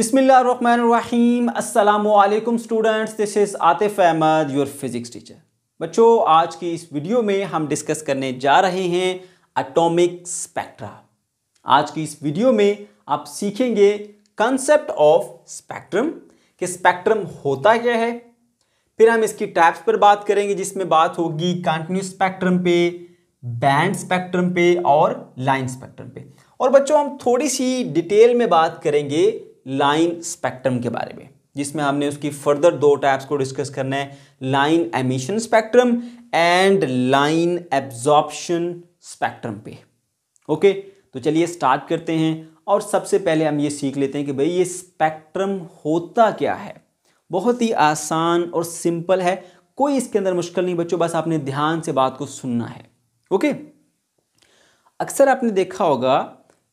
बिसमीम् अलैक्म students this is Atif Ahmad your physics teacher बच्चों आज की इस वीडियो में हम डिस्कस करने जा रहे हैं अटोमिक स्पेक्ट्रा आज की इस वीडियो में आप सीखेंगे कंसेप्ट ऑफ स्पेक्ट्रम कि स्पेक्ट्रम होता क्या है फिर हम इसकी टाइप्स पर बात करेंगे जिसमें बात होगी कंटिन्यू स्पेक्ट्रम पे बैंड स्पेक्ट्रम पे और लाइन स्पेक्ट्रम पे और बच्चों हम थोड़ी सी डिटेल में बात करेंगे लाइन स्पेक्ट्रम के बारे में जिसमें हमने उसकी फर्दर दो टाइप्स को डिस्कस करना है line emission spectrum and line absorption spectrum पे ओके तो चलिए स्टार्ट करते हैं और सबसे पहले हम ये सीख लेते हैं कि भाई ये स्पेक्ट्रम होता क्या है बहुत ही आसान और सिंपल है कोई इसके अंदर मुश्किल नहीं बच्चों बस आपने ध्यान से बात को सुनना है ओके अक्सर आपने देखा होगा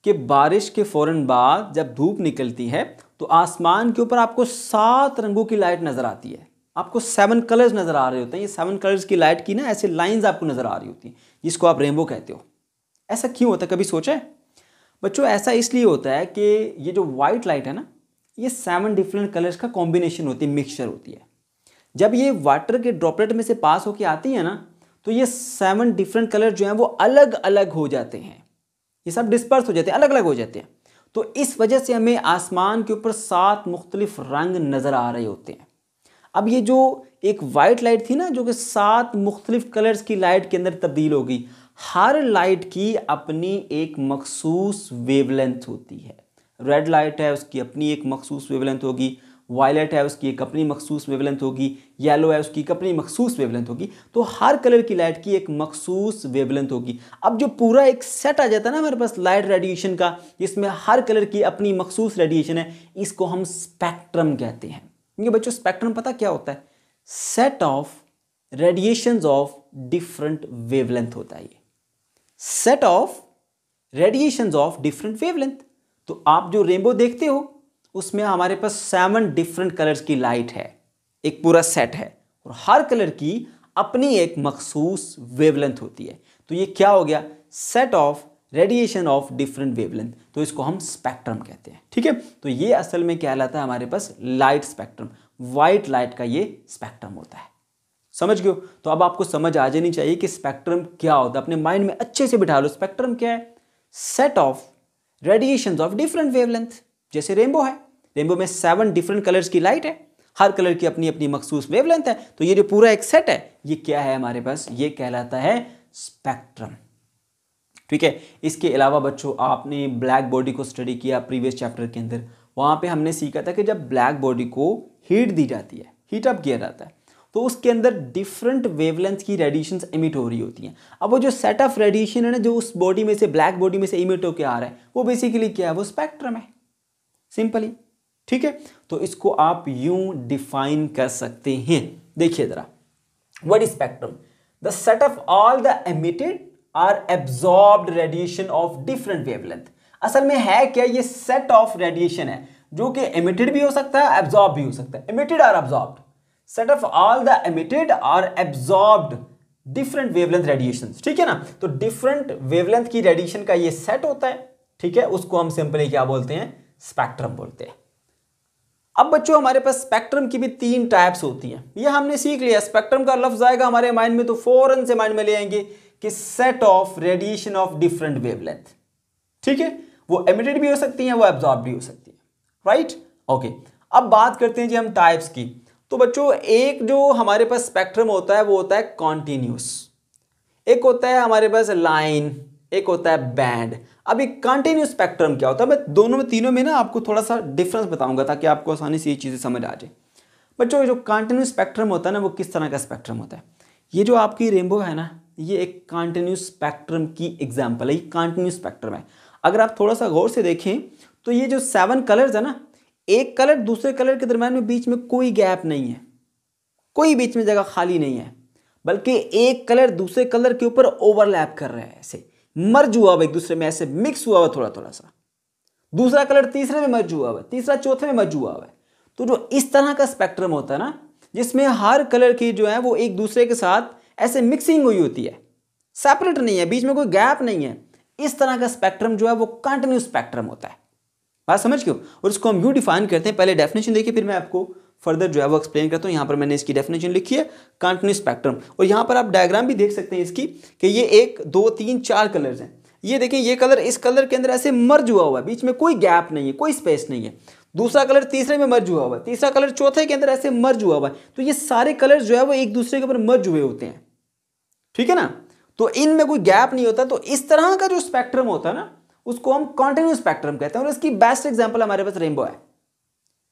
कि बारिश के फ़ौर बाद जब धूप निकलती है तो आसमान के ऊपर आपको सात रंगों की लाइट नज़र आती है आपको सेवन कलर्स नज़र आ रहे होते हैं ये सेवन कलर्स की लाइट की ना ऐसे लाइंस आपको नज़र आ रही होती हैं जिसको आप रेनबो कहते हो ऐसा क्यों होता है कभी सोचा है बच्चों ऐसा इसलिए होता है कि ये जो वाइट लाइट है ना ये सेवन डिफरेंट कलर्स का कॉम्बिनेशन होती है मिक्सचर होती है जब ये वाटर के ड्रॉपलेट में से पास होकर आती है ना तो ये सेवन डिफरेंट कलर जो हैं वो अलग अलग हो जाते हैं ये सब डिस्पर्स हो जाते हैं अलग अलग हो जाते हैं तो इस वजह से हमें आसमान के ऊपर सात मुख्तलिफ रंग नज़र आ रहे होते हैं अब ये जो एक वाइट लाइट थी ना जो कि सात मुख्तलिफ कलर्स की लाइट के अंदर तब्दील हो गई हर लाइट की अपनी एक मखसूस वेवलेंथ होती है रेड लाइट है उसकी अपनी एक मखसूस वेवलेंथ होगी वायलेट है उसकी एक अपनी मखसूस वेवलेंथ होगी येलो है उसकी एक अपनी मखसूस वेवलेंथ होगी तो हर कलर की लाइट की एक मखसूस वेवलेंथ होगी अब जो पूरा एक सेट आ जाता है ना हमारे पास लाइट रेडिएशन का जिसमें हर कलर की अपनी मखसूस रेडिएशन है इसको हम स्पेक्ट्रम कहते हैं क्योंकि बच्चों स्पेक्ट्रम पता क्या होता है set of radiation of different wavelength होता है ये set of radiation of different wavelength तो आप जो रेनबो देखते हो उसमें हमारे पास सेवन डिफरेंट कलर्स की लाइट है एक पूरा सेट है और हर कलर की अपनी एक मखसूस वेवलेंथ होती है तो ये क्या हो गया set of radiation of different wavelength तो इसको हम स्पेक्ट्रम कहते हैं ठीक है तो ये असल में क्या लाता है हमारे पास लाइट स्पेक्ट्रम वाइट लाइट का ये स्पेक्ट्रम होता है समझ गयो तो अब आपको समझ आ जानी चाहिए कि स्पेक्ट्रम क्या होता है अपने माइंड में अच्छे से बिठा लो स्पेक्ट्रम क्या है set of radiation of different wavelength जैसे रेनबो है रेनबो में सेवन डिफरेंट कलर्स की लाइट है हर कलर की अपनी अपनी मखसूस वेवलेंथ है तो ये जो पूरा एक सेट है ये क्या है हमारे पास ये कहलाता है स्पेक्ट्रम ठीक है इसके अलावा बच्चों आपने ब्लैक बॉडी को स्टडी किया प्रीवियस चैप्टर के अंदर वहाँ पे हमने सीखा था कि जब ब्लैक बॉडी को हीट दी जाती है हीट अप किया जाता है तो उसके अंदर डिफरेंट वेवलेंथ की रेडिएशन एमिट हो रही होती हैं अब वो जो सेट ऑफ रेडिएशन है ना जो उस बॉडी में से ब्लैक बॉडी में से इमिट होकर आ रहा है वो बेसिकली क्या है वो स्पेक्ट्रम है सिंपली ठीक है तो इसको आप यू डिफाइन कर सकते हैं देखिए जरा what is spectrum the set of all the emitted or absorb radiation of different wavelength असल में है क्या ये सेट ऑफ रेडिएशन है जो कि एमिटेड भी हो सकता है एब्जॉर्ब भी हो सकता है emitted or absorb set of all the emitted or absorb different wavelength radiation ठीक है ना तो डिफरेंट वेवलेंथ की रेडिएशन का ये सेट होता है ठीक है उसको हम सिंपली क्या बोलते हैं स्पेक्ट्रम बोलते हैं अब बच्चों हमारे पास स्पेक्ट्रम की भी तीन टाइप्स होती हैं ये हमने सीख लिया स्पेक्ट्रम का लफ्ज आएगा हमारे माइंड में तो फौरन से माइंड में ले आएंगे कि set of radiation of different wavelength ठीक है वो एमिटेड भी हो सकती हैं वो एब्जॉर्ब भी हो सकती हैं राइट ओके अब बात करते हैं जी हम टाइप्स की तो बच्चों एक जो हमारे पास स्पेक्ट्रम होता है वो होता है कॉन्टीन्यूस एक होता है हमारे पास लाइन एक होता है बैंड अब एक कंटिन्यूस स्पेक्ट्रम क्या होता है मैं दोनों में तीनों में ना आपको थोड़ा सा डिफरेंस बताऊंगा ताकि आपको आसानी से ये चीज़ें समझ आ जाए बच्चों जो कंटिन्यूस स्पेक्ट्रम होता है ना वो किस तरह का स्पेक्ट्रम होता है ये जो आपकी रेनबो है ना ये एक कॉन्टिन्यूस स्पेक्ट्रम की एग्जाम्पल है ये कंटिन्यूस स्पेक्ट्रम है अगर आप थोड़ा सा गौर से देखें तो ये जो सेवन कलर्स है ना एक कलर दूसरे कलर के दरम्यान में बीच में कोई गैप नहीं है कोई बीच में जगह खाली नहीं है बल्कि एक कलर दूसरे कलर के ऊपर ओवरलैप कर रहा है ऐसे मर्ज हुआ हुआ एक दूसरे में ऐसे मिक्स हुआ हुआ थोड़ा थोड़ा सा दूसरा कलर तीसरे में मर्ज हुआ हुआ तीसरा चौथे में मर्ज हुआ हुआ तो जो इस तरह का स्पेक्ट्रम होता है ना जिसमें हर कलर की जो है वो एक दूसरे के साथ ऐसे मिक्सिंग हुई होती है सेपरेट नहीं है बीच में कोई गैप नहीं है इस तरह का स्पेक्ट्रम जो है वो कंटिन्यू स्पेक्ट्रम होता है बात समझ क्यों और इसको हम यू डिफाइन करते हैं पहले डेफिनेशन देखिए फिर मैं आपको फर्दर जो है वो एक्सप्लेन करता हूँ यहाँ पर मैंने इसकी डेफिनेशन लिखी है कंटिन्यू स्पेक्ट्रम और यहाँ पर आप डायग्राम भी देख सकते हैं इसकी कि ये एक दो तीन चार कलर्स हैं ये देखें ये कलर इस कलर के अंदर ऐसे मर्ज हुआ हुआ है बीच में कोई गैप नहीं है कोई स्पेस नहीं है दूसरा कलर तीसरे में मर्ज हुआ हुआ है तीसरा कलर चौथे के अंदर ऐसे मर्ज हुआ हुआ है तो ये सारे कलर जो है वो एक दूसरे के ऊपर मर्ज हुए होते हैं ठीक है ना तो इनमें कोई गैप नहीं होता तो इस तरह का जो स्पेक्ट्रम होता है ना उसको हम कॉन्टिन्यू स्पेक्ट्रम कहते हैं और इसकी बेस्ट एग्जाम्पल हमारे पास रेनबो है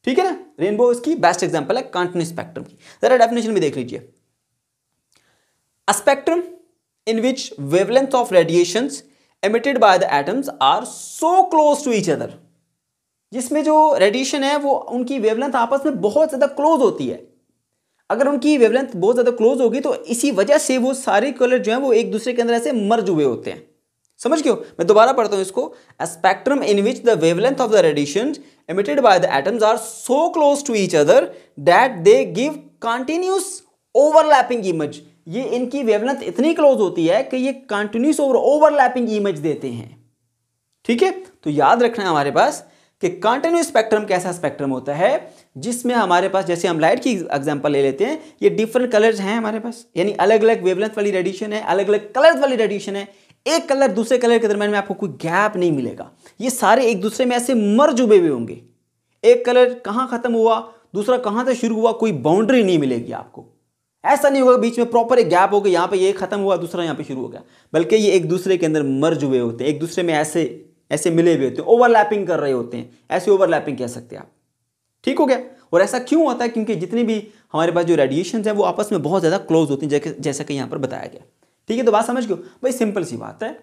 ठीक है ना रेनबो इसकी बेस्ट एग्जाम्पल है कॉन्टिन्यू स्पेक्ट्रम की जरा डेफिनेशन भी देख लीजिए spectrum in which wavelength of radiation emitted by the atoms are so close to each other जिसमें जो रेडिएशन है वो उनकी वेवलेंथ आपस में बहुत ज़्यादा क्लोज होती है अगर उनकी वेवलेंथ बहुत ज़्यादा क्लोज होगी तो इसी वजह से वो सारे कलर जो है वो एक दूसरे के अंदर ऐसे मर्ज हुए होते हैं समझ क्यों मैं दोबारा पढ़ता हूं इसको spectrum in which the wavelength of the radiation emitted by the atoms are so close to each other that they give continuous overlapping image ये इनकी वेवलेंथ इतनी क्लोज होती है कि ये कंटिन्यूस और ओवरलैपिंग इमेज देते हैं ठीक है तो याद रखना है हमारे पास कि कंटिन्यूस स्पेक्ट्रम कैसा स्पेक्ट्रम होता है जिसमें हमारे पास जैसे हम लाइट की एग्जांपल ले लेते हैं ये डिफरेंट कलर्स हैं हमारे पास यानी अलग अलग वेवलेंथ वाली रेडिएशन है अलग अलग कलर्स वाली रेडिएशन है एक कलर दूसरे कलर के दरमियान में आपको कोई गैप नहीं मिलेगा ये सारे एक दूसरे में ऐसे मर जुबे हुए होंगे एक कलर कहाँ ख़त्म हुआ दूसरा कहाँ से शुरू हुआ कोई बाउंड्री नहीं मिलेगी आपको ऐसा नहीं होगा बीच में प्रॉपर एक गैप हो गया यहाँ पे ये ख़त्म हुआ दूसरा यहाँ पे शुरू हो गया बल्कि ये एक दूसरे के अंदर मर जुबे होते हैं एक दूसरे में ऐसे ऐसे मिले हुए होते हैं ओवरलैपिंग कर रहे होते हैं ऐसे ओवरलैपिंग कह सकते हैं आप ठीक हो गया और ऐसा क्यों होता है क्योंकि जितने भी हमारे पास जो रेडिएशन है वो आपस में बहुत ज़्यादा क्लोज होती हैं जैसा कि यहाँ पर बताया गया ठीक है तो बात समझ गए भाई सिंपल सी बात है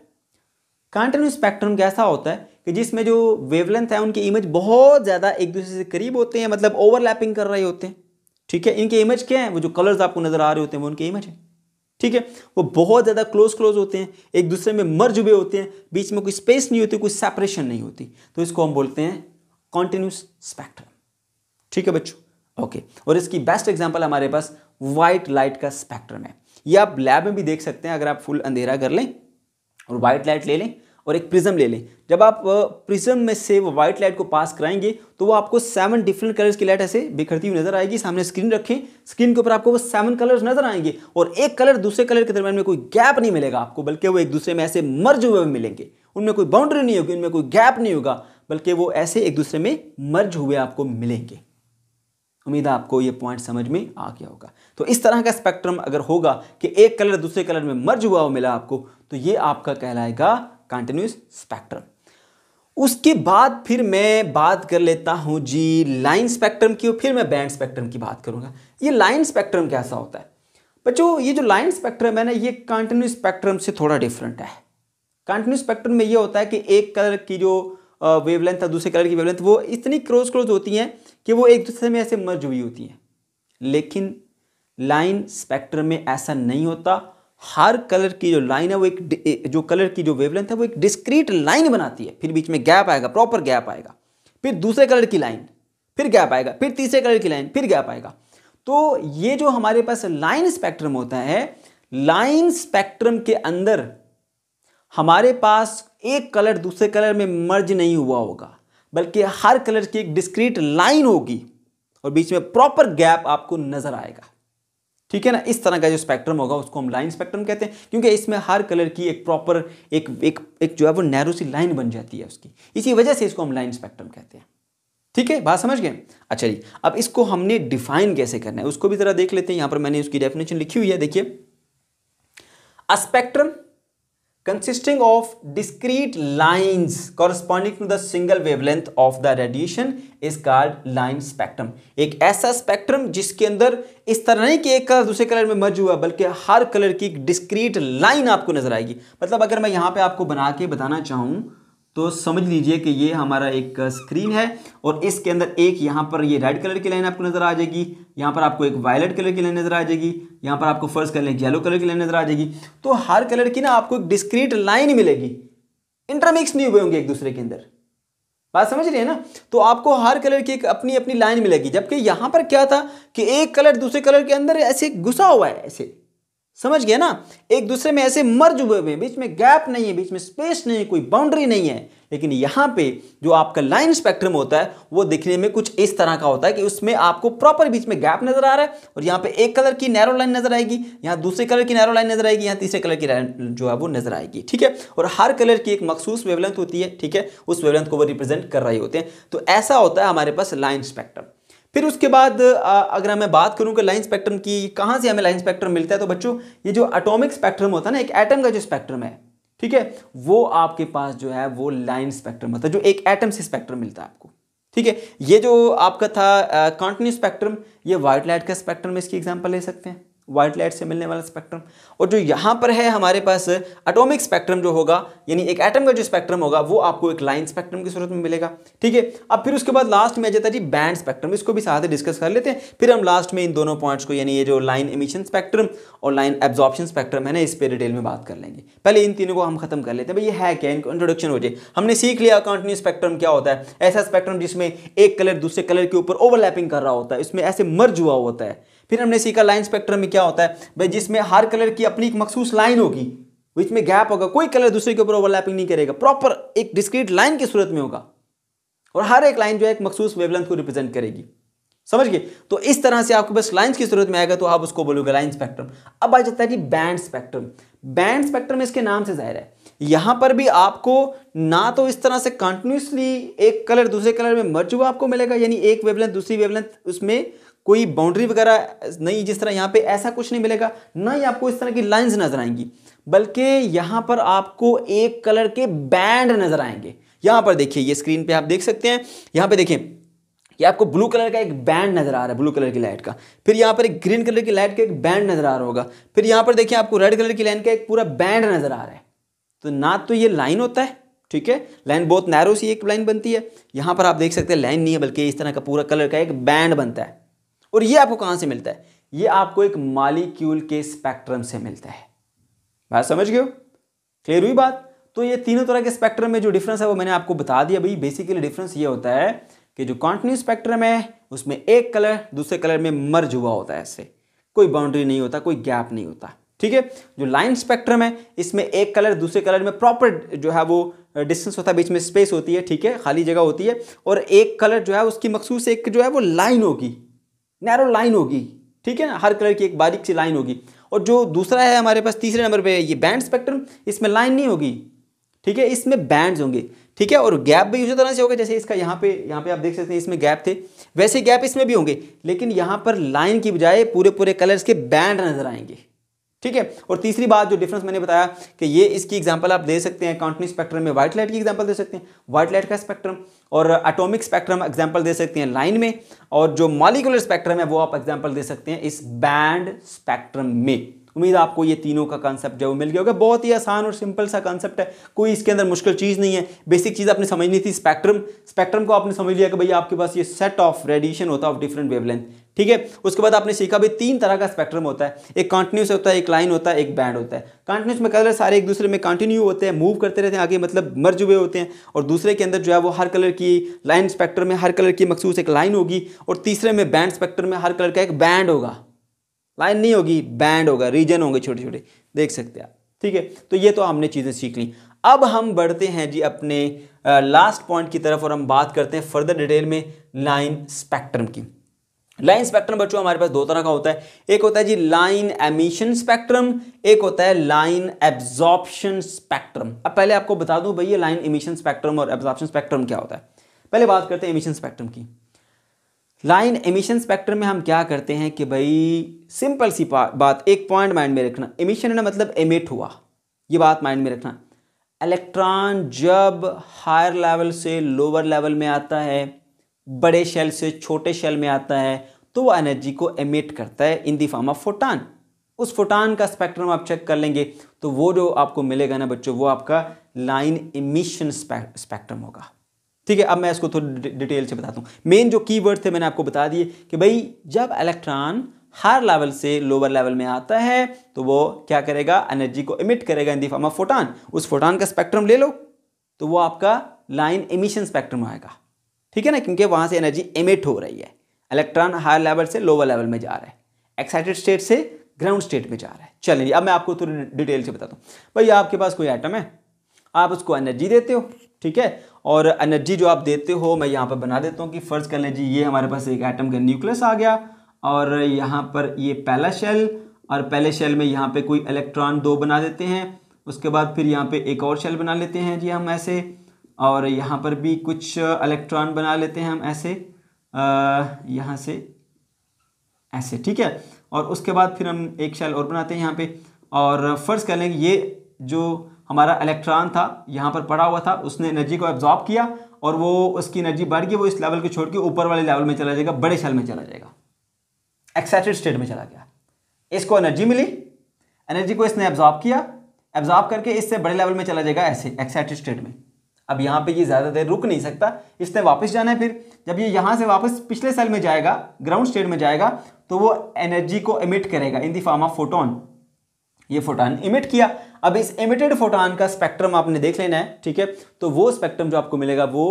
कंटिन्यू स्पेक्ट्रम कैसा होता है कि जिसमें जो वेवलेंथ है उनकी इमेज बहुत ज़्यादा एक दूसरे से करीब होते हैं मतलब ओवरलैपिंग कर रहे होते हैं ठीक है इनके इमेज क्या है वो जो कलर्स आपको नज़र आ रहे होते हैं वो उनके इमेज है ठीक है वो बहुत ज़्यादा क्लोज क्लोज होते हैं एक दूसरे में मर्ज हुए होते हैं बीच में कोई स्पेस नहीं होती कोई सेपरेशन नहीं होती तो इसको हम बोलते हैं कॉन्टिन्यूस स्पेक्ट्रम ठीक है बच्चों ओके और इसकी बेस्ट एग्जाम्पल हमारे पास व्हाइट लाइट का स्पेक्ट्रम है ये आप लैब में भी देख सकते हैं अगर आप फुल अंधेरा कर लें और वाइट लाइट ले लें और एक प्रिज्म ले लें जब आप प्रिज्म में से वो व्हाइट लाइट को पास कराएंगे तो वो आपको सेवन डिफरेंट कलर्स की लाइट ऐसे बिखरती हुई नजर आएगी सामने स्क्रीन रखें स्क्रीन के ऊपर आपको वो सेवन कलर्स नजर आएंगे और एक कलर दूसरे कलर के दरमियान में कोई गैप नहीं मिलेगा आपको बल्कि वो एक दूसरे में ऐसे मर्ज हुए मिलेंगे उनमें कोई बाउंड्री नहीं होगी उनमें कोई गैप नहीं होगा बल्कि वो ऐसे एक दूसरे में मर्ज हुए आपको मिलेंगे उम्मीद है आपको ये पॉइंट समझ में आ गया होगा तो इस तरह का स्पेक्ट्रम अगर होगा कि एक कलर दूसरे कलर में मर्ज हुआ हो मिला आपको तो ये आपका कहलाएगा कंटिन्यूस स्पेक्ट्रम उसके बाद फिर मैं बात कर लेता हूँ जी लाइन स्पेक्ट्रम की और फिर मैं बैंड स्पेक्ट्रम की बात करूँगा ये लाइन स्पेक्ट्रम कैसा होता है बच्चों ये जो लाइन स्पेक्ट्रम है ना ये कंटिन्यू स्पेक्ट्रम से थोड़ा डिफरेंट है कंटिन्यू स्पेक्ट्रम में ये होता है कि एक कलर की जो वेवलेंथ है दूसरे कलर की वेवलेंथ वो इतनी क्रोज क्रोज होती हैं कि वो एक दूसरे में ऐसे मर्ज हुई होती हैं लेकिन लाइन स्पेक्ट्रम में ऐसा नहीं होता हर कलर की जो लाइन है वो एक जो कलर की जो वेवलेंथ है वो एक डिस्क्रीट लाइन बनाती है फिर बीच में गैप आएगा प्रॉपर गैप आएगा फिर दूसरे कलर की लाइन फिर गैप आएगा फिर तीसरे कलर की लाइन फिर गैप आएगा तो ये जो हमारे पास लाइन स्पेक्ट्रम होता है लाइन स्पेक्ट्रम के अंदर हमारे पास एक कलर दूसरे कलर में मर्ज नहीं हुआ होगा बल्कि हर कलर की एक डिस्क्रीट लाइन होगी और बीच में प्रॉपर गैप आपको नजर आएगा ठीक है ना इस तरह का जो स्पेक्ट्रम होगा उसको हम लाइन स्पेक्ट्रम कहते हैं क्योंकि इसमें हर कलर की एक प्रॉपर एक एक एक जो है वो नैरो सी लाइन बन जाती है उसकी इसी वजह से इसको हम लाइन स्पेक्ट्रम कहते हैं ठीक है बात समझ गए अच्छा जी अब इसको हमने डिफाइन कैसे करना है उसको भी ज़रा देख लेते हैं यहां पर मैंने उसकी डेफिनेशन लिखी हुई है देखिए a spectrum consisting of discrete lines corresponding to the single wavelength of the radiation is called line spectrum एक ऐसा स्पेक्ट्रम जिसके अंदर इस तरह नहीं कि एक कलर दूसरे कलर में मर्ज हुआ बल्कि हर कलर की डिस्क्रीट लाइन आपको नजर आएगी मतलब अगर मैं यहाँ पे आपको बना के बताना चाहूँ तो समझ लीजिए कि ये हमारा एक स्क्रीन है और इसके अंदर एक यहाँ पर ये रेड कलर की लाइन आपको नज़र आ जाएगी यहाँ पर आपको एक वायलेट कलर की लाइन नज़र आ जाएगी यहाँ पर आपको फर्स्ट कलर एक येलो कलर की लाइन नज़र आ जाएगी तो हर कलर की ना आपको एक डिस्क्रीट लाइन मिलेगी इंटरमिक्स नहीं हुए होंगे एक दूसरे के अंदर बात समझ रही है ना तो आपको हर कलर की एक अपनी अपनी लाइन मिलेगी जबकि यहाँ पर क्या था कि एक कलर दूसरे कलर के अंदर ऐसे घुसा हुआ है ऐसे समझ गया ना एक दूसरे में ऐसे मर्ज हुए हुए बीच में गैप नहीं है बीच में स्पेस नहीं है कोई बाउंड्री नहीं है लेकिन यहां पे जो आपका लाइन स्पेक्ट्रम होता है वो दिखने में कुछ इस तरह का होता है कि उसमें आपको प्रॉपर बीच में गैप नजर आ रहा है और यहां पे एक कलर की नैरो लाइन नजर आएगी यहां दूसरे कलर की नैरो लाइन नजर आएगी यहां तीसरे कलर की जो है वो नजर आएगी ठीक है और हर कलर की एक मखसूस वेवलेंथ होती है ठीक है उस वेवलेंथ को वो रिप्रेजेंट कर रहे होते हैं तो ऐसा होता है हमारे पास लाइन स्पेक्ट्रम फिर उसके बाद अगर मैं बात करूं कि लाइन स्पेक्ट्रम की कहाँ से हमें लाइन स्पेक्ट्रम मिलता है तो बच्चों ये जो अटोमिक स्पेक्ट्रम होता है ना एक एटम का जो स्पेक्ट्रम है ठीक है वो आपके पास जो है वो लाइन स्पेक्ट्रम होता है जो एक एटम से स्पेक्ट्रम मिलता है आपको ठीक है ये जो आपका था कॉन्टिन्यू स्पेक्ट्रम ये वाइट लाइट का स्पेक्ट्रम इसकी एग्जाम्पल ले सकते हैं व्हाइट लाइट से मिलने वाला स्पेक्ट्रम और जो यहाँ पर है हमारे पास एटॉमिक स्पेक्ट्रम जो होगा यानी एक एटम का जो स्पेक्ट्रम होगा वो आपको एक लाइन स्पेक्ट्रम की सूरत में मिलेगा ठीक है अब फिर उसके बाद लास्ट में आ जाता है जी बैंड स्पेक्ट्रम इसको भी साथ ही डिस्कस कर लेते हैं फिर हम लास्ट में इन दोनों पॉइंट्स को यानी ये जो लाइन इमिशन स्पेक्ट्रम और लाइन एब्जॉर्प्शन स्पेक्ट्रम है ना इस पर डिटेल में बात कर लेंगे पहले इन तीनों को हम खत्म कर लेते हैं भाई ये है क्या इनको इंट्रोडक्शन हो जाए हमने सीख लिया कंटिन्यू स्पेक्ट्रम क्या होता है ऐसा स्पेक्ट्रम जिसमें एक कलर दूसरे कलर के ऊपर ओवरलैपिंग कर रहा होता है इसमें ऐसे मर्ज हुआ होता है फिर हमने सीखा लाइन स्पेक्ट्रम में क्या होता है भाई जिसमें हर कलर की अपनी एक मखसूस लाइन होगी बीच में गैप होगा कोई कलर दूसरे के ऊपर ओवरलैपिंग नहीं करेगा प्रॉपर एक डिस्क्रीट लाइन की सूरत में होगा और हर एक लाइन जो है एक मखसूस वेवलेंथ को रिप्रेजेंट करेगी समझ गए तो इस तरह से आपके पास लाइंस की जरूरत में आएगा तो आप उसको बोलोगे लाइन स्पेक्ट्रम अब आ जाता है जी बैंड स्पेक्ट्रम बैंड स्पेक्ट्रम इसके नाम से जाहिर है यहां पर भी आपको ना तो इस तरह से कंटिन्यूसली एक कलर दूसरे कलर में मर्ज हुआ आपको मिलेगा यानी एक वेवलेंथ दूसरी वेवलेंथ उसमें कोई बाउंड्री वगैरह नहीं जिस तरह यहाँ पे ऐसा कुछ नहीं मिलेगा ना ही आपको इस तरह की लाइंस नजर आएंगी बल्कि यहाँ पर आपको एक कलर के बैंड नजर आएंगे यहाँ पर देखिए ये स्क्रीन पे आप देख सकते हैं यहाँ पे देखिए ये आपको ब्लू कलर का एक बैंड नजर आ रहा है ब्लू कलर की लाइट का फिर यहाँ पर एक ग्रीन कलर की लाइट का एक बैंड नजर आ रहा होगा फिर यहाँ पर देखिए आपको रेड कलर की लाइन का एक पूरा बैंड नजर आ रहा है तो ना तो ये लाइन होता है ठीक है लाइन बहुत नैरो सी एक लाइन बनती है यहाँ पर आप देख सकते हैं लाइन नहीं है बल्कि इस तरह का पूरा कलर का एक बैंड बनता है और ये आपको कहां से मिलता है ये आपको एक मालिक्यूल के स्पेक्ट्रम से मिलता है बात समझ गए क्लियर हुई बात तो ये तीनों तरह के स्पेक्ट्रम में जो डिफरेंस है वो मैंने आपको बता दिया भाई बेसिकली डिफरेंस ये होता है कि जो कॉन्टिन्यू स्पेक्ट्रम है उसमें एक कलर दूसरे कलर में मर्ज हुआ होता है ऐसे कोई बाउंड्री नहीं होता कोई गैप नहीं होता ठीक है जो लाइन स्पेक्ट्रम है इसमें एक कलर दूसरे कलर में प्रॉपर जो है वो डिस्टेंस होता है बीच में स्पेस होती है ठीक है खाली जगह होती है और एक कलर जो है उसकी मखसूस एक जो है वो लाइन होगी नैरो लाइन होगी ठीक है ना हर कलर की एक बारीक सी लाइन होगी और जो दूसरा है हमारे पास तीसरे नंबर पे ये बैंड स्पेक्ट्रम इसमें लाइन नहीं होगी ठीक है इसमें बैंड्स होंगे ठीक है और गैप भी उसी तरह से होगा जैसे इसका यहाँ पे यहाँ पे आप देख सकते हैं इसमें गैप थे वैसे गैप इसमें भी होंगे लेकिन यहाँ पर लाइन की बजाय पूरे पूरे कलर्स के बैंड नजर आएंगे ठीक है और तीसरी बात जो डिफरेंस मैंने बताया कि ये इसकी एग्जांपल आप दे सकते हैं काउंटनी स्पेक्ट्रम में व्हाइट लाइट की एग्जांपल दे सकते हैं व्हाइट लाइट का स्पेक्ट्रम और एटॉमिक स्पेक्ट्रम एग्जांपल दे सकते हैं लाइन में और जो मॉलिकुलर स्पेक्ट्रम है वो आप एग्जांपल दे सकते हैं इस बैंड स्पेक्ट्रम में उम्मीद आपको ये तीनों का कॉन्सेप्ट जो मिल गया होगा बहुत ही आसान और सिंपल सा कॉन्सेप्ट है कोई इसके अंदर मुश्किल चीज़ नहीं है बेसिक चीज़ आपने समझनी थी स्पेक्ट्रम स्पेक्ट्रम को आपने समझ लिया कि भैया आपके पास ये सेट ऑफ रेडिएशन होता है ऑफ डिफरेंट वेवलेंथ ठीक है उसके बाद आपने सीखा भाई तीन तरह का स्पेक्ट्रम होता है एक कॉन्टिन्यूस होता है एक लाइन होता है एक बैंड होता है कॉन्टिन्यूस में कलर सारे एक दूसरे में कंटिन्यू होते हैं मूव करते रहते हैं आगे मतलब मर्ज हुए होते हैं और दूसरे के अंदर जो है वो हर कलर की लाइन स्पेक्ट्रम में हर कलर की मखसूस एक लाइन होगी और तीसरे में बैंड स्पेक्ट्रम में हर कलर का एक बैंड होगा लाइन नहीं होगी बैंड होगा रीजन होंगे छोटे छोटे देख सकते हैं आप ठीक है तो ये तो हमने चीज़ें सीख ली अब हम बढ़ते हैं जी अपने लास्ट पॉइंट की तरफ और हम बात करते हैं फर्दर डिटेल में लाइन स्पेक्ट्रम की लाइन स्पेक्ट्रम बच्चों हमारे पास दो तरह का होता है एक होता है जी लाइन एमिशन स्पेक्ट्रम एक होता है लाइन एब्जॉर्प्शन स्पेक्ट्रम अब पहले आपको बता दूं भैया लाइन एमिशन स्पेक्ट्रम और एब्जॉर्प्शन स्पेक्ट्रम क्या होता है पहले बात करते हैं एमिशन स्पेक्ट्रम की लाइन एमिशन स्पेक्ट्रम में हम क्या करते हैं कि भाई सिंपल सी बात एक पॉइंट माइंड में रखना एमिशन है ना मतलब एमिट हुआ ये बात माइंड में रखना इलेक्ट्रॉन जब हायर लेवल से लोअर लेवल में आता है बड़े शेल से छोटे शेल में आता है तो वो एनर्जी को एमिट करता है in the form of photon उस फोटान का स्पेक्ट्रम आप चेक कर लेंगे तो वो जो आपको मिलेगा ना बच्चों वो आपका लाइन इमिशन स्पेक्ट्रम होगा ठीक है अब मैं इसको थोड़ी डिटेल से बताता हूँ मेन जो कीवर्ड थे मैंने आपको बता दिए कि भाई जब इलेक्ट्रॉन हर लेवल से लोअर लेवल में आता है तो वो क्या करेगा एनर्जी को इमिट करेगा in the form of photon उस फोटान का स्पेक्ट्रम ले लो तो वो आपका लाइन इमिशन स्पेक्ट्रम आएगा ठीक है ना क्योंकि वहाँ से एनर्जी इमिट हो रही है इलेक्ट्रॉन हायर लेवल से लोअर लेवल में जा रहा है एक्साइटेड स्टेट से ग्राउंड स्टेट में जा रहा है चलिए अब मैं आपको थोड़ी डिटेल से बताता हूँ भाई आपके पास कोई आइटम है आप उसको एनर्जी देते हो ठीक है और एनर्जी जो आप देते हो मैं यहाँ पर बना देता हूँ कि फ़र्ज़ कर जी ये हमारे पास एक आइटम का न्यूक्लियस आ गया और यहाँ पर ये पहला शेल और पहले शेल में यहाँ पे कोई इलेक्ट्रॉन दो बना देते हैं उसके बाद फिर यहाँ पे एक और शेल बना लेते हैं जी हम ऐसे और यहाँ पर भी कुछ इलेक्ट्रॉन बना लेते हैं हम ऐसे यहाँ से ऐसे ठीक है और उसके बाद फिर हम एक शेल और बनाते हैं यहाँ पे और फ़र्ज़ कर लें ये जो हमारा इलेक्ट्रॉन था यहाँ पर पड़ा हुआ था उसने एनर्जी को एब्जॉर्ब किया और वो उसकी एनर्जी बढ़ गई वो इस लेवल को छोड़ के ऊपर वाले लेवल में चला जाएगा बड़े शेल में चला जाएगा एक्साइटेड स्टेट में चला गया इसको एनर्जी मिली एनर्जी को इसने एब्जॉर्ब किया एब्जॉर्ब करके इससे बड़े लेवल में चला जाएगा ऐसे एक्साइटेड स्टेट में अब यहाँ पे ये ज़्यादा देर रुक नहीं सकता इसने वापस जाना है फिर जब ये यहाँ से वापस पिछले सेल में जाएगा ग्राउंड स्टेट में जाएगा तो वो एनर्जी को एमिट करेगा in the form of photon ये फोटान इमिट किया अब इस इमिटेड फोटान का स्पेक्ट्रम आपने देख लेना है ठीक है तो वो स्पेक्ट्रम जो आपको मिलेगा वो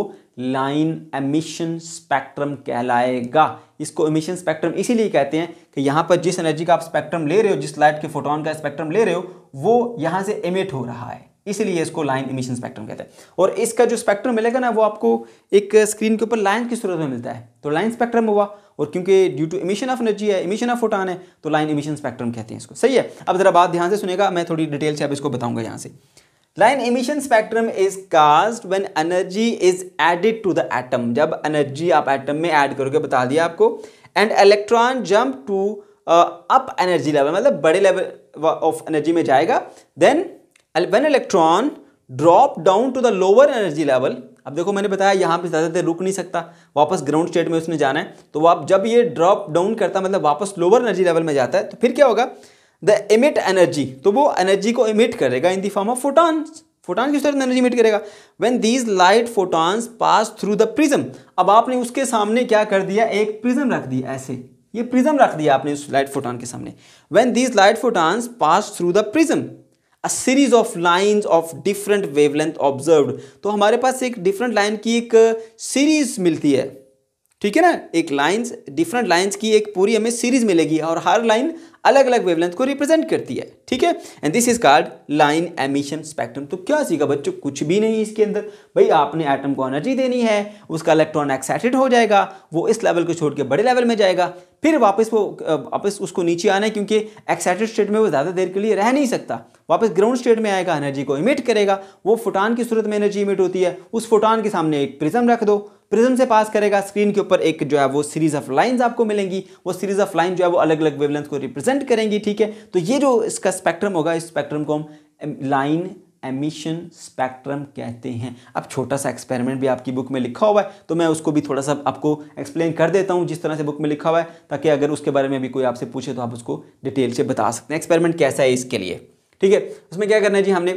लाइन एमिशन स्पेक्ट्रम कहलाएगा इसको एमिशन स्पेक्ट्रम इसीलिए कहते हैं कि यहां पर जिस एनर्जी का आप स्पेक्ट्रम ले रहे हो जिस लाइट के फोटोन का स्पेक्ट्रम ले रहे हो वो यहां से इमिट हो रहा है इसलिए इसको लाइन इमिशन स्पेक्ट्रम कहते हैं और इसका जो स्पेक्ट्रम मिलेगा ना वो आपको एक स्क्रीन के ऊपर लाइन की सूरत में मिलता है तो लाइन स्पेक्ट्रम हुआ और क्योंकि due to emission of energy है इमिशन ऑफ फोटान है तो लाइन इमिशन स्पेक्ट्रम कहते हैं इसको सही है अब ज़रा बात ध्यान से सुनेगा मैं थोड़ी डिटेल से अब इसको बताऊंगा यहाँ से line emission spectrum is caused when energy is added to the atom जब एनर्जी आप एटम में एड करोगे बता दिया आपको and electron jump to up energy level मतलब बड़े लेवल ऑफ एनर्जी में जाएगा then one electron drop down to the lower energy level अब देखो मैंने बताया यहाँ पे ज़्यादा देर रुक नहीं सकता वापस ग्राउंड स्टेट में उसने जाना है तो वो आप जब ये ड्रॉप डाउन करता मतलब वापस लोअर एनर्जी लेवल में जाता है तो फिर क्या होगा द इमिट एनर्जी तो वो एनर्जी को इमिट करेगा in the form of photons photon किस तरह एनर्जी इमिट करेगा when these light photons pass through the prism अब आपने उसके सामने क्या कर दिया एक प्रिज्म रख दिया ऐसे ये प्रिज्म रख दिया आपने उस लाइट फोटॉन के सामने when these light photons pass through the prism a series of lines of different wavelength observed तो हमारे पास एक डिफरेंट लाइन की एक सीरीज uh, मिलती है ठीक है ना एक लाइंस डिफरेंट लाइंस की एक पूरी हमें सीरीज मिलेगी और हर लाइन अलग अलग वेवलेंथ को रिप्रेजेंट करती है ठीक है and this is called line emission spectrum तो क्या सीखा बच्चों कुछ भी नहीं इसके अंदर भाई आपने एटम को एनर्जी देनी है उसका इलेक्ट्रॉन एक्साइटेड हो जाएगा वो इस लेवल को छोड़ के बड़े लेवल में जाएगा फिर वापस वो वापस उसको नीचे आना है क्योंकि एक्साइटेड स्टेट में वो ज़्यादा देर के लिए रह नहीं सकता वापस ग्राउंड स्टेट में आएगा एनर्जी को इमिट करेगा वो फोटान की सूरत में एनर्जी इमिट होती है उस फोटान के सामने एक प्रिज्म रख दो प्रिज्म से पास करेगा स्क्रीन के ऊपर एक जो है वो सीरीज ऑफ लाइंस आपको मिलेंगी वो सीरीज ऑफ लाइन जो है वो अलग अलग वेवलेंथ को रिप्रेजेंट रिप्रेजेंट करेंगी ठीक है तो ये जो इसका स्पेक्ट्रम होगा इस स्पेक्ट्रम को हम लाइन एमिशन स्पेक्ट्रम कहते हैं अब छोटा सा एक्सपेरिमेंट भी आपकी बुक में लिखा हुआ है तो मैं उसको भी थोड़ा सा आपको एक्सप्लेन कर देता हूँ जिस तरह से बुक में लिखा हुआ है ताकि अगर उसके बारे में भी कोई आपसे पूछे तो आप उसको डिटेल से बता सकते हैं एक्सपेरिमेंट कैसा है इसके लिए ठीक है उसमें क्या करना है जी हमने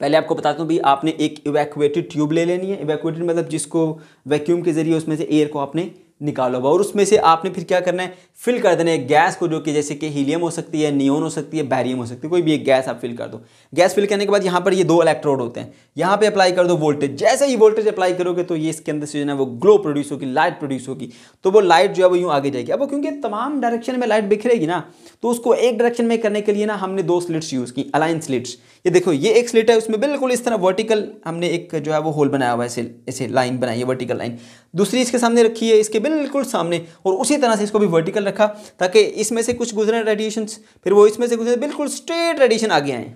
पहले आपको बताता हूँ भाई आपने एक इवैक्यूएटेड ट्यूब ले लेनी है इवैक्यूएटेड मतलब जिसको वैक्यूम के जरिए उसमें से एयर को आपने निकालोगा और उसमें से आपने फिर क्या करना है फिल कर देना है गैस को जो कि जैसे कि हीलियम हो सकती है नियोन हो सकती है बैरियम हो सकती है कोई भी एक गैस आप फिल कर दो गैस फिल करने के बाद यहाँ पर ये दो इलेक्ट्रोड होते हैं यहाँ पे अप्लाई कर दो वोल्टेज जैसे ही वोल्टेज अप्लाई करोगे तो ये इसके अंदर से जो है वो ग्लो प्रोड्यूस होगी लाइट प्रोड्यूस होगी तो वो लाइट जो है वो यूँ आगे जाएगी अब क्योंकि तमाम डायरेक्शन में लाइट बिखरेगी ना तो उसको एक डायरेक्शन में करने के लिए ना हमने दो स्लिट्स यूज़ की अलाइन स्लिट्स ये देखो ये एक स्लिट है उसमें बिल्कुल इस तरह वर्टिकल हमने एक जो है वो होल बनाया हुआ है ऐसे ऐसे लाइन बनाई है वर्टिकल लाइन दूसरी इसके सामने रखी है इसके बिल्कुल सामने और उसी तरह से इसको भी वर्टिकल रखा ताकि इसमें से कुछ गुजरे रेडिएशन फिर वो इसमें से गुजरे बिल्कुल स्ट्रेट रेडिएशन आगे आए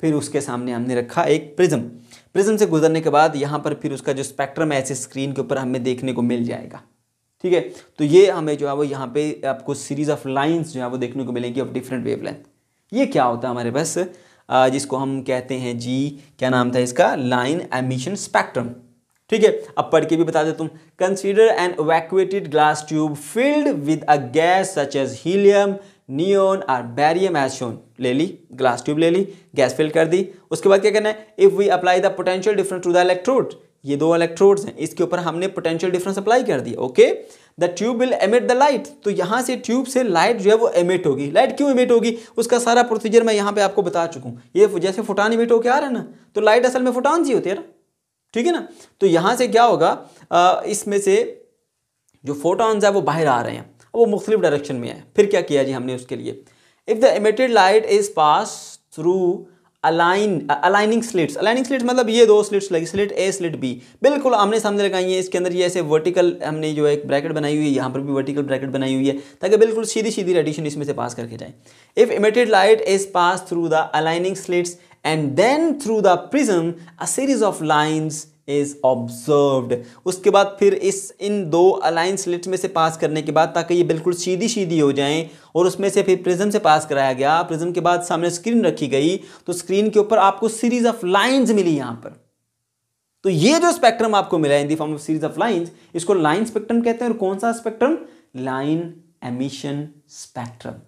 फिर उसके सामने हमने रखा एक प्रिज्म प्रिज्म से गुजरने के बाद यहाँ पर फिर उसका जो स्पेक्ट्रम है ऐसे स्क्रीन के ऊपर हमें देखने को मिल जाएगा ठीक है तो ये हमें जो है वो यहाँ पे आपको सीरीज ऑफ लाइंस जो है वो देखने को मिलेंगी ऑफ डिफरेंट वेवलेंथ ये क्या होता है हमारे पास जिसको हम कहते हैं जी क्या नाम था इसका लाइन एमिशन स्पेक्ट्रम ठीक है अब पढ़ के भी बता दे तुम consider an evacuated glass tube filled with a gas such as helium neon और बैरियम एज शोन ले ली ग्लास ट्यूब ले ली गैस फिल कर दी उसके बाद क्या करना है if we apply the potential difference to the electrode ये दो इलेक्ट्रोड्स हैं इसके ऊपर हमने पोटेंशियल डिफरेंस अप्लाई कर दिया okay the tube will emit the light तो यहाँ से ट्यूब से लाइट जो है वो एमिट होगी लाइट क्यों एमिट होगी उसका सारा प्रोसीजर मैं यहाँ पे आपको बता चुका हूँ ये जैसे फुटान इमिट होकर आ रहा है ना तो लाइट असल में फुटान सी होती है ना ठीक है ना तो यहाँ से क्या होगा इसमें से जो फोटॉन्स है वो बाहर आ रहे हैं वो मुख्तलिफ डायरेक्शन में है फिर क्या किया जी हमने उसके लिए if the emitted light is pass through align aligning slits aligning slits मतलब ये दो स्लिट्स लगी स्लिट ए स्लिट बी बिल्कुल आमने सामने लगाई है इसके अंदर ये ऐसे वर्टिकल हमने जो एक ब्रैकेट बनाई हुई है यहाँ पर भी वर्टिकल ब्रैकेट बनाई हुई है ताकि बिल्कुल सीधी सीधी रेडिशन इसमें से पास करके जाए if emitted light is pass through the aligning slits and then through the prism a series of lines is observed. उसके बाद फिर इस इन दो अलाइन स्लिट में से पास करने के बाद ताकि ये बिल्कुल सीधी सीधी हो जाएं और उसमें से फिर प्रिज्म से पास कराया गया प्रिज्म के बाद सामने स्क्रीन रखी गई तो स्क्रीन के ऊपर आपको सीरीज ऑफ लाइंस मिली यहाँ पर तो ये जो स्पेक्ट्रम आपको मिला है in the form of series of lines इसको लाइन स्पेक्ट्रम कहते हैं और कौन सा स्पेक्ट्रम लाइन एमिशन स्पेक्ट्रम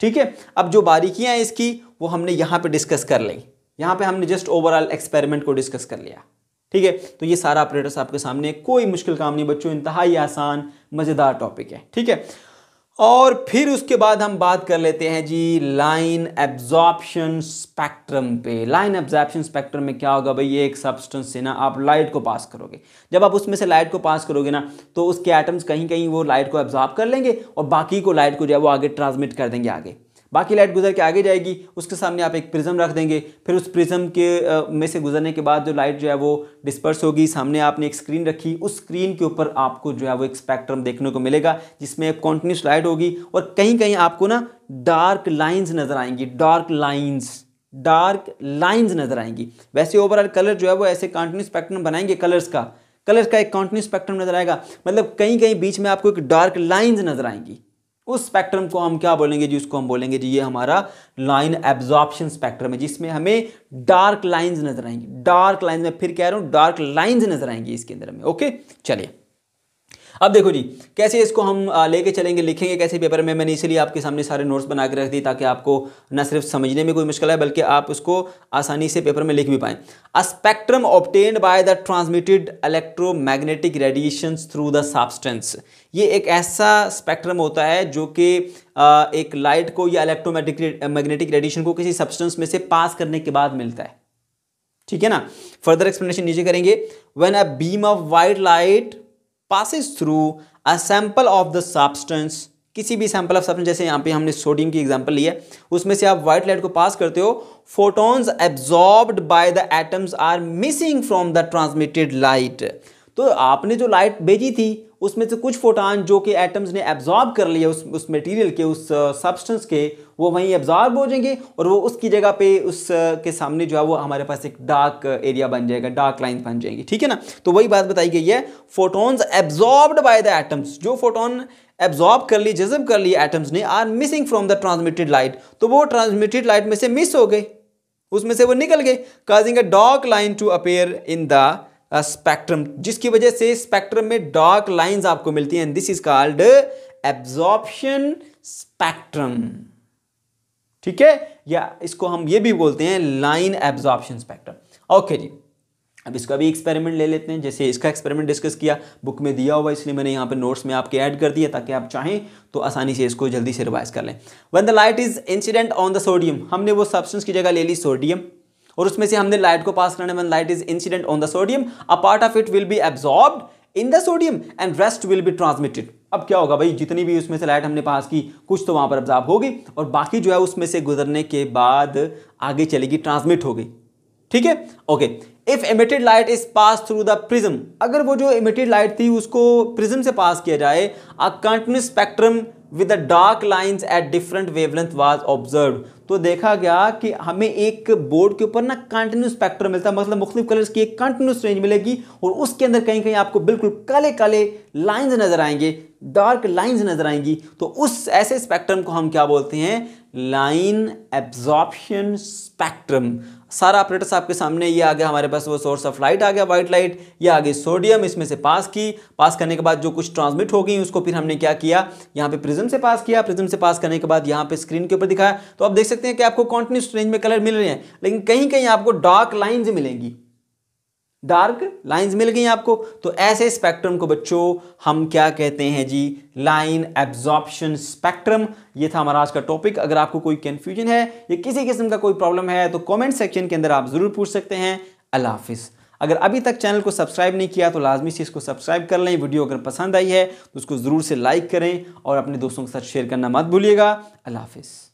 ठीक है अब जो बारीकियां हैं इसकी वो हमने यहां पे डिस्कस कर ली यहां पे हमने जस्ट ओवरऑल एक्सपेरिमेंट को डिस्कस कर लिया ठीक है तो ये सारा ऑपरेटर्स आपके सामने कोई मुश्किल काम नहीं बच्चों इंतहाई आसान मज़ेदार टॉपिक है ठीक है और फिर उसके बाद हम बात कर लेते हैं जी लाइन एब्जॉर्प्शन स्पेक्ट्रम पे लाइन एब्जॉर्प्शन स्पेक्ट्रम में क्या होगा भाई ये एक सब्सटेंस से ना आप लाइट को पास करोगे जब आप उसमें से लाइट को पास करोगे ना तो उसके एटम्स कहीं कहीं वो लाइट को एब्जॉर्ब कर लेंगे और बाकी को लाइट को जो है वो आगे ट्रांसमिट कर देंगे आगे बाकी लाइट गुजर के आगे जाएगी उसके सामने आप एक प्रिज्म रख देंगे फिर उस प्रिज्म के में से गुजरने के बाद जो लाइट जो है वो डिस्पर्स होगी सामने आपने एक स्क्रीन रखी उस स्क्रीन के ऊपर आपको जो है वो एक स्पेक्ट्रम देखने को मिलेगा जिसमें एक कॉन्टिन्यूस लाइट होगी और कहीं कहीं आपको ना डार्क लाइन्स नज़र आएंगी डार्क लाइन्स डार्क लाइन्स नजर आएंगी वैसे ओवरऑल कलर जो है वो ऐसे कॉन्टिन्यू स्पेक्ट्रम बनाएंगे कलर्स का कलर्स का एक कॉन्टिन्यू स्पेक्ट्रम नजर आएगा मतलब कहीं कहीं बीच में आपको एक डार्क लाइंस नजर आएंगी उस स्पेक्ट्रम को हम क्या बोलेंगे जी उसको हम बोलेंगे जी ये हमारा लाइन एब्जॉर्प्शन स्पेक्ट्रम है जिसमें हमें डार्क लाइंस नजर आएंगी डार्क लाइंस में फिर कह रहा हूं डार्क लाइंस नजर आएंगी इसके अंदर हमें ओके चलिए अब देखो जी कैसे इसको हम लेके चलेंगे लिखेंगे कैसे पेपर में मैंने इसीलिए आपके सामने सारे नोट्स बना के रख दिए ताकि आपको न सिर्फ समझने में कोई मुश्किल है बल्कि आप उसको आसानी से पेपर में लिख भी पाएँ a spectrum obtained by the transmitted electromagnetic radiation through the substance ये एक ऐसा स्पेक्ट्रम होता है जो कि एक लाइट को या इलेक्ट्रोमैटिक मैग्नेटिक रेडिएशन को किसी सब्सटेंस में से पास करने के बाद मिलता है ठीक है ना फर्दर एक्सप्लेनेशन नीचे करेंगे when a beam of white light passes through a sample of the substance किसी भी सैंपल ऑफ सब्सटेंस जैसे यहाँ पे हमने सोडियम की एग्जांपल ली है उसमें से आप व्हाइट लाइट को पास करते हो photons absorbed by the atoms are missing from the transmitted light तो आपने जो लाइट भेजी थी उसमें से कुछ फोटान जो कि एटम्स ने एब्जॉर्ब कर लिया उस उस मटेरियल के उस सब्सटेंस uh, के वो वहीं एब्जॉर्ब हो जाएंगे और वो उसकी जगह पे उस uh, के सामने जो है वो हमारे पास एक डार्क एरिया बन जाएगा डार्क लाइन बन जाएंगी ठीक है ना तो वही बात बताई गई है photons absorbed by the atoms जो फोटोन एब्जॉर्ब कर लिए जज्ब कर लिए एटम्स ने are missing from the transmitted light तो वो ट्रांसमिटेड लाइट में से मिस हो गए उसमें से वो निकल गए causing a dark line to appear in the spectrum जिसकी वजह से स्पेक्ट्रम में डार्क लाइंस आपको मिलती हैं this is called absorption spectrum ठीक है या इसको हम ये भी बोलते हैं लाइन एब्जॉर्प्शन स्पेक्ट्रम ओके जी अब इसको अभी एक्सपेरिमेंट ले लेते हैं जैसे इसका एक्सपेरिमेंट डिस्कस किया बुक में दिया हुआ इसलिए मैंने यहाँ पे नोट्स में आपके ऐड कर दिया ताकि आप चाहें तो आसानी से इसको जल्दी से रिवाइज कर लें one the light is incident on the sodium हमने वो सब्सटेंस की जगह ले ली सोडियम और उसमें से हमने लाइट को पास करने में light is incident on the sodium a part of it will be absorb in the sodium and rest will be transmitted अब क्या होगा भाई जितनी भी उसमें से लाइट हमने पास की कुछ तो वहां पर अब्जॉर्ब होगी और बाकी जो है उसमें से गुजरने के बाद आगे चलेगी ट्रांसमिट होगी ठीक है okay if emitted light is pass through the prism अगर वो जो एमिटेड लाइट थी उसको प्रिज्म से पास किया जाए a continue spectrum with the dark lines at different wavelength was observe तो देखा गया कि हमें एक बोर्ड के ऊपर ना कंटिन्यू स्पेक्ट्रम मिलता है मतलब मुख्तु कलर्स की एक कंटिन्यूस रेंज मिलेगी और उसके अंदर कहीं कहीं आपको बिल्कुल काले काले लाइंस नज़र आएंगे डार्क लाइंस नज़र आएंगी तो उस ऐसे स्पेक्ट्रम को हम क्या बोलते हैं लाइन एब्जॉर्प्शन स्पेक्ट्रम सारा ऑपरेटर्स आपके सामने ये आ गया हमारे पास वो सोर्स ऑफ लाइट आ गया वाइट लाइट ये आ गई सोडियम इसमें से पास की पास करने के बाद जो कुछ ट्रांसमिट हो गई उसको फिर हमने क्या किया यहाँ पे प्रिज्म से पास किया प्रिज्म से पास करने के बाद यहाँ पे स्क्रीन के ऊपर दिखाया तो आप देख सकते हैं कि आपको कॉन्टिन्यूस रेंज में कलर मिल रहे हैं लेकिन कहीं कहीं आपको डार्क लाइन्स मिलेंगी डार्क लाइंस मिल गई आपको तो ऐसे स्पेक्ट्रम को बच्चों हम क्या कहते हैं जी लाइन एब्जॉर्प्शन स्पेक्ट्रम ये था हमारा आज का टॉपिक अगर आपको कोई कन्फ्यूजन है या किसी किस्म का कोई प्रॉब्लम है तो कमेंट सेक्शन के अंदर आप ज़रूर पूछ सकते हैं अल्लाह हाफिज़ अगर अभी तक चैनल को सब्सक्राइब नहीं किया तो लाजमी से इसको सब्सक्राइब कर लें वीडियो अगर पसंद आई है तो उसको ज़रूर से लाइक करें और अपने दोस्तों के साथ शेयर करना मत भूलिएगा अल्लाह हाफिज़